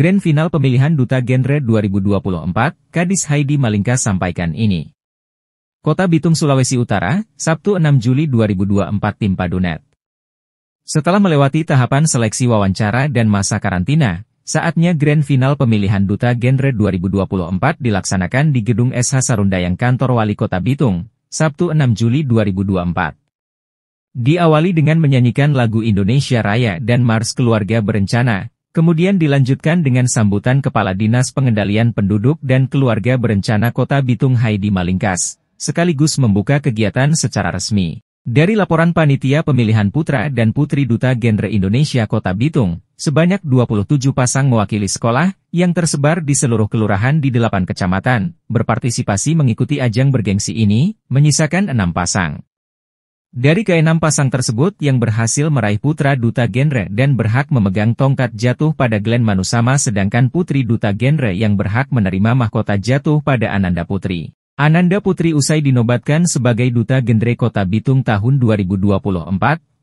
Grand Final Pemilihan Duta Genre 2024, Kadis Haidi Malingka sampaikan ini. Kota Bitung Sulawesi Utara, Sabtu 6 Juli 2024 Tim Padonet. Setelah melewati tahapan seleksi wawancara dan masa karantina, saatnya Grand Final Pemilihan Duta Genre 2024 dilaksanakan di Gedung SH Sarundayang Kantor Wali Kota Bitung, Sabtu 6 Juli 2024. Diawali dengan menyanyikan lagu Indonesia Raya dan Mars Keluarga Berencana, Kemudian dilanjutkan dengan sambutan Kepala Dinas Pengendalian Penduduk dan Keluarga Berencana Kota Bitung Haidi Malingkas, sekaligus membuka kegiatan secara resmi. Dari laporan Panitia Pemilihan Putra dan Putri Duta Gender Indonesia Kota Bitung, sebanyak 27 pasang mewakili sekolah, yang tersebar di seluruh kelurahan di delapan kecamatan, berpartisipasi mengikuti ajang bergengsi ini, menyisakan enam pasang. Dari keenam pasang tersebut yang berhasil meraih putra duta genre dan berhak memegang tongkat jatuh pada Glenn Manusama sedangkan putri duta genre yang berhak menerima mahkota jatuh pada Ananda Putri. Ananda Putri usai dinobatkan sebagai duta genre kota Bitung tahun 2024,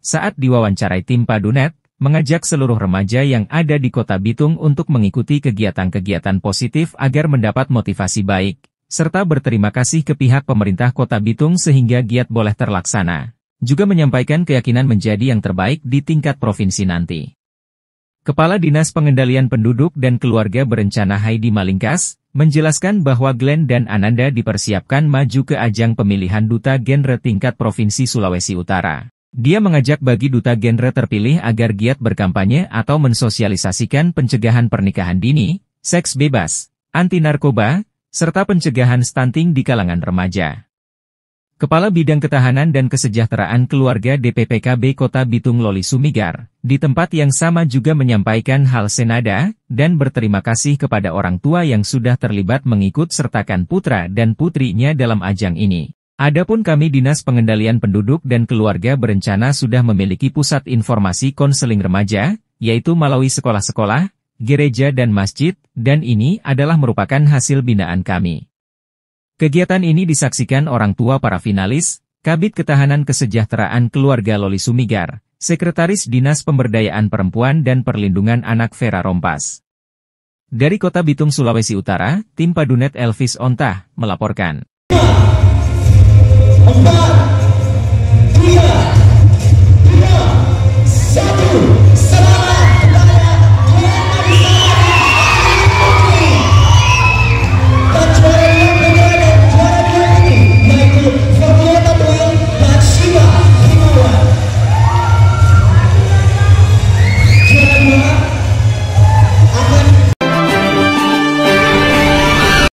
saat diwawancarai tim Padunet, mengajak seluruh remaja yang ada di kota Bitung untuk mengikuti kegiatan-kegiatan positif agar mendapat motivasi baik, serta berterima kasih ke pihak pemerintah kota Bitung sehingga giat boleh terlaksana juga menyampaikan keyakinan menjadi yang terbaik di tingkat provinsi nanti. Kepala Dinas Pengendalian Penduduk dan Keluarga Berencana Heidi Malingkas, menjelaskan bahwa Glenn dan Ananda dipersiapkan maju ke ajang pemilihan Duta Genre tingkat Provinsi Sulawesi Utara. Dia mengajak bagi Duta Genre terpilih agar giat berkampanye atau mensosialisasikan pencegahan pernikahan dini, seks bebas, anti-narkoba, serta pencegahan stunting di kalangan remaja. Kepala Bidang Ketahanan dan Kesejahteraan Keluarga DPPKB Kota Bitung Loli Sumigar, di tempat yang sama juga menyampaikan hal senada, dan berterima kasih kepada orang tua yang sudah terlibat mengikut sertakan putra dan putrinya dalam ajang ini. Adapun kami Dinas Pengendalian Penduduk dan Keluarga berencana sudah memiliki pusat informasi konseling remaja, yaitu melalui sekolah-sekolah, gereja dan masjid, dan ini adalah merupakan hasil binaan kami. Kegiatan ini disaksikan orang tua para finalis, Kabit Ketahanan Kesejahteraan Keluarga Loli Sumigar, Sekretaris Dinas Pemberdayaan Perempuan dan Perlindungan Anak Vera Rompas. Dari Kota Bitung, Sulawesi Utara, tim Padunet Elvis Ontah melaporkan.